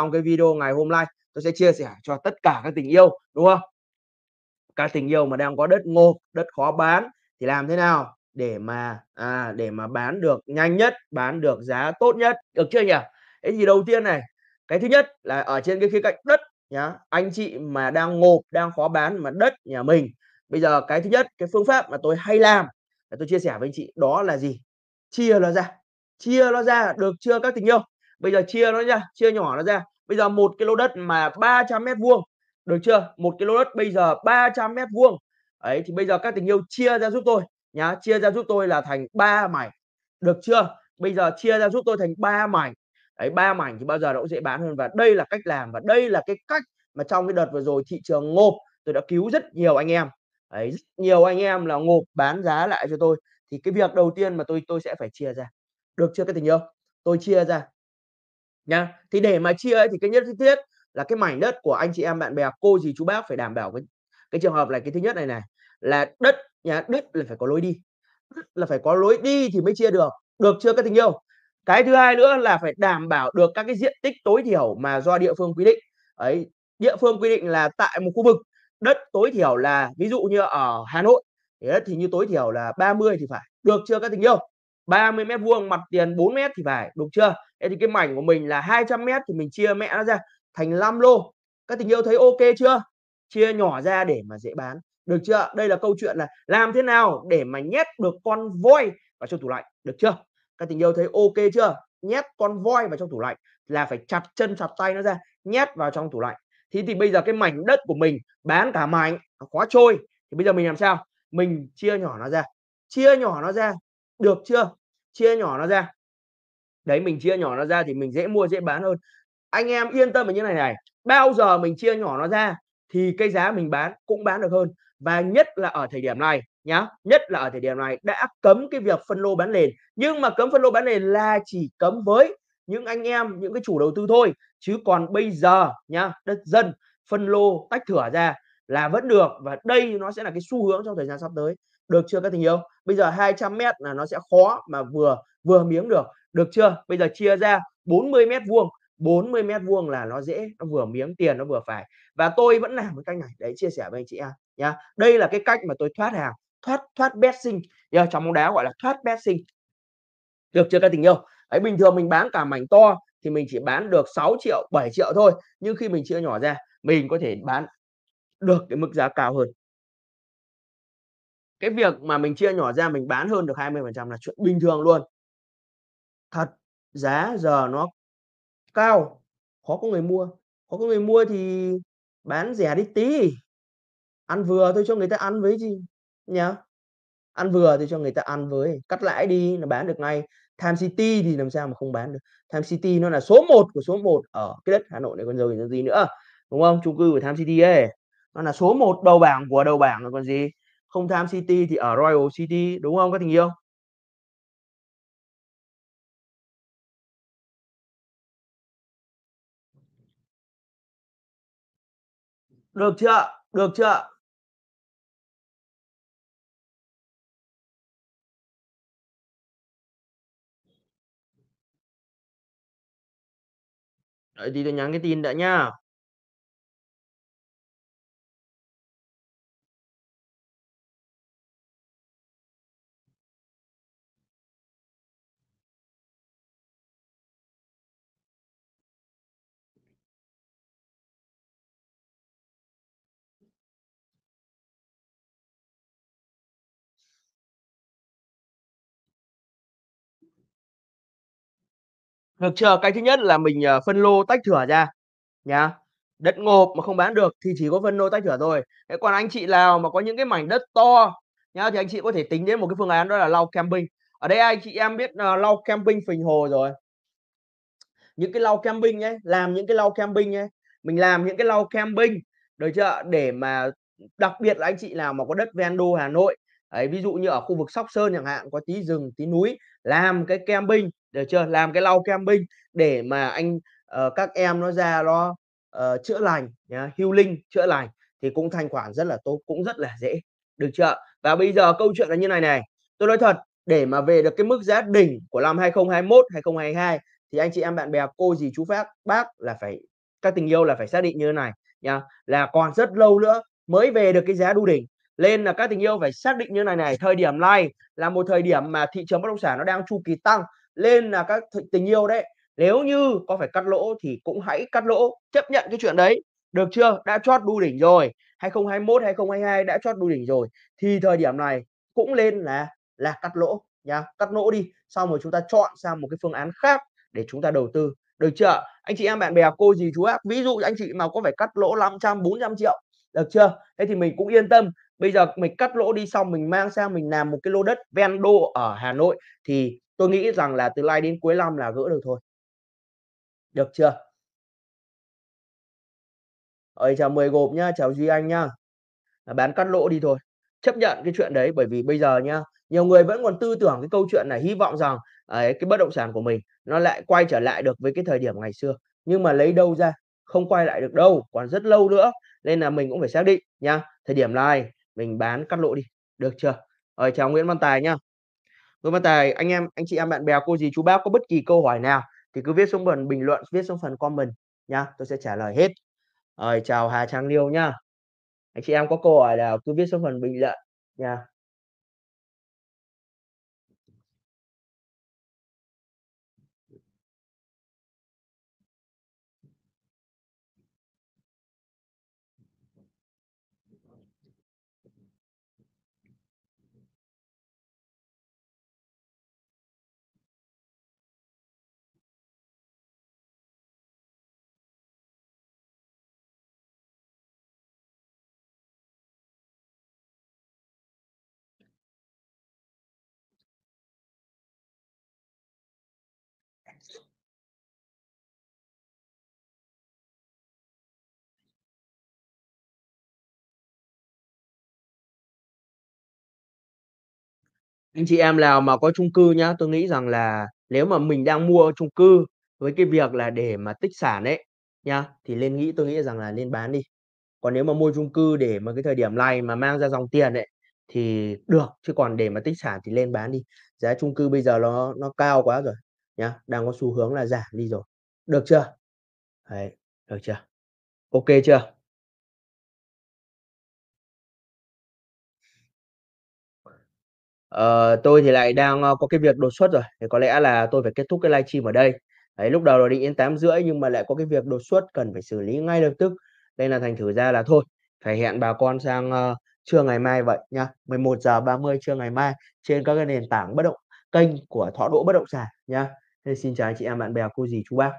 trong cái video ngày hôm nay tôi sẽ chia sẻ cho tất cả các tình yêu đúng không các tình yêu mà đang có đất ngô đất khó bán thì làm thế nào để mà à, để mà bán được nhanh nhất bán được giá tốt nhất được chưa nhỉ cái gì đầu tiên này cái thứ nhất là ở trên cái khía cạnh đất nhá anh chị mà đang ngộp đang khó bán mà đất nhà mình bây giờ cái thứ nhất cái phương pháp mà tôi hay làm là tôi chia sẻ với anh chị đó là gì chia nó ra chia nó ra được chưa các tình yêu bây giờ chia nó ra chia nhỏ nó ra bây giờ một cái lô đất mà 300 mét vuông được chưa một cái lô đất bây giờ 300 mét vuông ấy thì bây giờ các tình yêu chia ra giúp tôi nhá chia ra giúp tôi là thành ba mảnh được chưa bây giờ chia ra giúp tôi thành ba mảnh đấy ba mảnh thì bao giờ nó cũng dễ bán hơn và đây là cách làm và đây là cái cách mà trong cái đợt vừa rồi thị trường ngộp tôi đã cứu rất nhiều anh em đấy rất nhiều anh em là ngộp bán giá lại cho tôi thì cái việc đầu tiên mà tôi tôi sẽ phải chia ra được chưa các tình yêu tôi chia ra nhá thì để mà chia ấy, thì cái nhất thiết là cái mảnh đất của anh chị em bạn bè cô dì chú bác phải đảm bảo cái cái trường hợp này cái thứ nhất này này là đất nhà đất là phải có lối đi đất là phải có lối đi thì mới chia được được chưa các tình yêu cái thứ hai nữa là phải đảm bảo được các cái diện tích tối thiểu mà do địa phương quy định ấy địa phương quy định là tại một khu vực đất tối thiểu là ví dụ như ở Hà Nội thì đất thì như tối thiểu là 30 thì phải được chưa các tình yêu 30 mét vuông mặt tiền 4 mét thì phải đúng chưa thế thì cái mảnh của mình là 200 mét thì mình chia mẹ nó ra thành 5 lô các tình yêu thấy ok chưa chia nhỏ ra để mà dễ bán được chưa đây là câu chuyện là làm thế nào để mà nhét được con voi vào trong tủ lạnh được chưa các tình yêu thấy ok chưa nhét con voi vào trong tủ lạnh là phải chặt chân chặt tay nó ra nhét vào trong tủ lạnh thì thì bây giờ cái mảnh đất của mình bán cả mảnh khó trôi thì bây giờ mình làm sao mình chia nhỏ nó ra chia nhỏ nó ra được chưa chia nhỏ nó ra đấy mình chia nhỏ nó ra thì mình dễ mua dễ bán hơn anh em yên tâm về như này này bao giờ mình chia nhỏ nó ra thì cái giá mình bán cũng bán được hơn và nhất là ở thời điểm này nhá nhất là ở thời điểm này đã cấm cái việc phân lô bán nền nhưng mà cấm phân lô bán nền là chỉ cấm với những anh em những cái chủ đầu tư thôi chứ còn bây giờ nhá đất dân phân lô tách thửa ra là vẫn được và đây nó sẽ là cái xu hướng trong thời gian sắp tới được chưa các tình yêu bây giờ 200 mét là nó sẽ khó mà vừa vừa miếng được được chưa bây giờ chia ra 40 mét vuông 40 mét vuông là nó dễ nó vừa miếng tiền nó vừa phải và tôi vẫn làm cái cách này để chia sẻ với anh chị em nhá đây là cái cách mà tôi thoát hàng thoát thoát betting giờ trong bóng đá gọi là thoát betting được chưa các tình yêu ấy bình thường mình bán cả mảnh to thì mình chỉ bán được 6 triệu 7 triệu thôi nhưng khi mình chia nhỏ ra mình có thể bán được cái mức giá cao hơn cái việc mà mình chia nhỏ ra mình bán hơn được 20% là chuyện bình thường luôn thật giá giờ nó cao khó có người mua khó có người mua thì bán rẻ đi tí ăn vừa thôi cho người ta ăn với gì nhá ăn vừa thì cho người ta ăn với cắt lãi đi là bán được ngay Time City thì làm sao mà không bán được Time City nó là số 1 của số 1 ở cái đất Hà Nội này còn rồi gì nữa đúng không chung cư của Time City ấy nó là số một đầu bảng của đầu bảng rồi còn gì không tham City thì ở Royal City đúng không các tình yêu được chưa được chưa đợi thì tôi nhắn cái tin đã nha được chưa cái thứ nhất là mình ờ, phân lô tách thửa ra nhá đất ngộp mà không bán được thì chỉ có phân lô tách thửa thôi thế còn anh chị nào mà có những cái mảnh đất to nhá thì anh chị có thể tính đến một cái phương án đó là lau camping ở đây anh chị em biết uh, lau camping phình hồ rồi những cái lau camping ấy làm những cái lau camping ấy mình làm những cái lau camping được chưa để mà đặc biệt là anh chị nào mà có đất ven đô Hà Nội ấy, ví dụ như ở khu vực Sóc Sơn chẳng hạn có tí rừng tí núi làm cái kem binh được chưa làm cái lau kem binh để mà anh uh, các em nó ra nó uh, ờ, chữa lành nhá healing chữa lành thì cũng thanh khoản rất là tốt cũng rất là dễ được chưa và bây giờ câu chuyện là như này này tôi nói thật để mà về được cái mức giá đỉnh của năm 2021 2022 thì anh chị em bạn bè cô dì chú pháp bác là phải các tình yêu là phải xác định như thế này nha là còn rất lâu nữa mới về được cái giá đu đỉnh lên là các tình yêu phải xác định như này này thời điểm này là một thời điểm mà thị trường bất động sản nó đang chu kỳ tăng lên là các tình yêu đấy nếu như có phải cắt lỗ thì cũng hãy cắt lỗ chấp nhận cái chuyện đấy được chưa đã chót đu đỉnh rồi 2021 2022 đã chót đu đỉnh rồi thì thời điểm này cũng lên là là cắt lỗ nhá cắt lỗ đi xong rồi chúng ta chọn sang một cái phương án khác để chúng ta đầu tư được chưa anh chị em bạn bè cô gì chú ạ ví dụ anh chị mà có phải cắt lỗ 500 400 triệu được chưa thế thì mình cũng yên tâm bây giờ mình cắt lỗ đi xong mình mang sang mình làm một cái lô đất ven đô ở Hà Nội thì tôi nghĩ rằng là từ nay đến cuối năm là gỡ được thôi được chưa ơi chào mười gộp nhá chào duy anh nhá à, bán cắt lỗ đi thôi chấp nhận cái chuyện đấy bởi vì bây giờ nhá nhiều người vẫn còn tư tưởng cái câu chuyện này hy vọng rằng ấy, à, cái bất động sản của mình nó lại quay trở lại được với cái thời điểm ngày xưa nhưng mà lấy đâu ra không quay lại được đâu còn rất lâu nữa nên là mình cũng phải xác định nha thời điểm này mình bán cắt lỗ đi được chưa rồi chào Nguyễn Văn Tài nhá Nguyễn Văn Tài anh em anh chị em bạn bè cô dì chú bác có bất kỳ câu hỏi nào thì cứ viết xuống phần bình luận viết xuống phần comment nhá tôi sẽ trả lời hết rồi chào Hà Trang Liêu nhá anh chị em có câu hỏi nào cứ viết xuống phần bình luận nha Anh chị em nào mà có chung cư nhá, tôi nghĩ rằng là nếu mà mình đang mua chung cư với cái việc là để mà tích sản ấy, nha, thì nên nghĩ tôi nghĩ rằng là nên bán đi. Còn nếu mà mua chung cư để mà cái thời điểm này mà mang ra dòng tiền ấy, thì được, chứ còn để mà tích sản thì lên bán đi. Giá chung cư bây giờ nó nó cao quá rồi nhá đang có xu hướng là giảm đi rồi được chưa Đấy, được chưa ok chưa Ờ, tôi thì lại đang ờ, có cái việc đột xuất rồi thì có lẽ là tôi phải kết thúc cái livestream ở đây đấy lúc đầu là định đến tám rưỡi nhưng mà lại có cái việc đột xuất cần phải xử lý ngay lập tức đây là thành thử ra là thôi phải hẹn bà con sang uh, trưa ngày mai vậy nhá 11 giờ 30 trưa ngày mai trên các cái nền tảng bất động kênh của Thọ Đỗ bất động sản nhá Thế xin chào anh chị em bạn bè cô dì chú bác